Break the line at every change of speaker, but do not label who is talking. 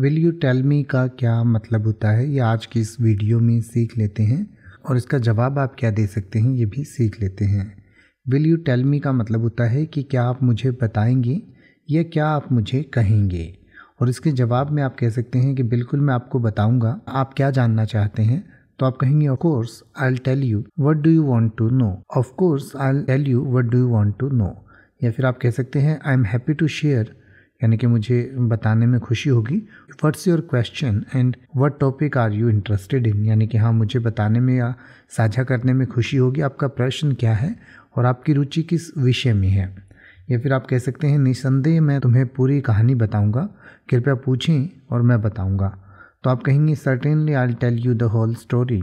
will you tell me का क्या मतलब होता है ये आज की इस वीडियो में सीख लेते हैं और इसका जवाब आप क्या दे सकते हैं ये भी सीख लेते हैं विल यू टेल मी का मतलब होता है कि क्या आप मुझे बताएंगे या क्या आप मुझे कहेंगे और इसके जवाब में आप कह सकते हैं कि बिल्कुल मैं आपको बताऊंगा आप क्या जानना चाहते हैं तो आप कहेंगे of course I tell you what do you want to know of course I tell you what do you want to know या फिर आप कह सकते हैं I am happy to share यानी कि मुझे बताने में खुशी होगी what's your question and what topic are you interested in यानी कि हाँ मुझे बताने में या साझा करने में खुशी होगी आपका प्रश्न क्या है और आपकी रुचि किस विषय में है या फिर आप कह सकते हैं निसंदेह मैं तुम्हें पूरी कहानी बताऊंगा कृपया पूछें और मैं बताऊंगा तो आप कहेंगे certainly I tell you the whole story